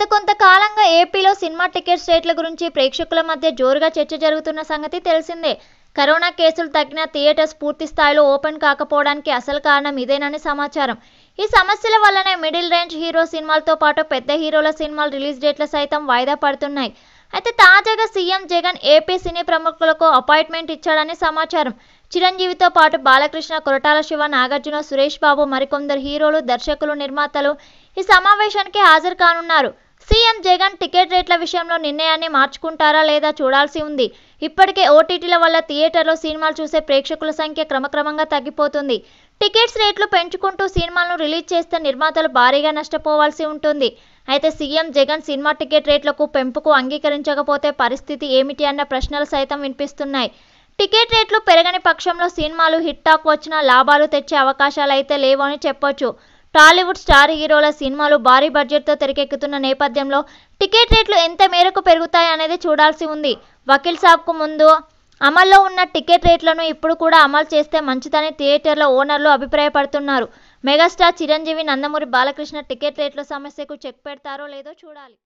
గత కొంతకాలంగా ఏపీలో సినిమా టికెట్స్ రేట్ల గురించి ప్రేక్షకుల మధ్య జోరుగా చర్చ జరుగుతున్న సంగతి తెలిసిందే కరోనా కేసులు తగ్గిన థియేటర్స్ పూర్తి స్థాయిలో ఓపెన్ కాకపోవడానికి అసలు కారణం ఇదేనని సమాచారం ఈ సమస్యల వల్లనే మిడిల్ రేంజ్ హీరో సినిమాలతో పాటు పెద్ద హీరోల సినిమాలు రిలీజ్ డేట్లు సైతం వాయిదా పడుతున్నాయి అయితే తాజాగా సీఎం జగన్ ఏపీ సినీ ప్రముఖులకు అపాయింట్మెంట్ ఇచ్చాడని సమాచారం చిరంజీవితో పాటు బాలకృష్ణ కొరటాల శివ నాగార్జున సురేష్ బాబు మరికొందరు హీరోలు దర్శకులు నిర్మాతలు ఈ సమావేశానికి హాజరు కానున్నారు సీఎం జగన్ టికెట్ రేట్ల విషయంలో నిర్ణయాన్ని మార్చుకుంటారా లేదా చూడాల్సి ఉంది ఇప్పటికే ఓటీటీల వల్ల థియేటర్లో సినిమాలు చూసే ప్రేక్షకుల సంఖ్య క్రమక్రమంగా తగ్గిపోతుంది టికెట్స్ రేట్లు పెంచుకుంటూ సినిమాలను రిలీజ్ చేస్తే నిర్మాతలు భారీగా నష్టపోవాల్సి ఉంటుంది అయితే సీఎం జగన్ సినిమా టికెట్ రేట్లకు పెంపుకు అంగీకరించకపోతే పరిస్థితి ఏమిటి అన్న ప్రశ్నలు సైతం వినిపిస్తున్నాయి టికెట్ రేట్లు పెరగని పక్షంలో సినిమాలు హిట్ టాక్ వచ్చినా లాభాలు తెచ్చే అవకాశాలు అయితే లేవని చెప్పొచ్చు టాలీవుడ్ స్టార్ హీరోల సినిమాలు భారీ బడ్జెట్తో తెరకెక్కుతున్న నేపథ్యంలో టికెట్ రేట్లు ఎంత మేరకు పెరుగుతాయి అనేది చూడాల్సి ఉంది వకీల్ సాబ్కు ముందు అమల్లో ఉన్న టికెట్ రేట్లను ఇప్పుడు కూడా అమలు చేస్తే మంచిదని థియేటర్ల ఓనర్లు అభిప్రాయపడుతున్నారు మెగాస్టార్ చిరంజీవి నందమూరి బాలకృష్ణ టికెట్ రేట్ల సమస్యకు చెక్ పెడతారో లేదో చూడాలి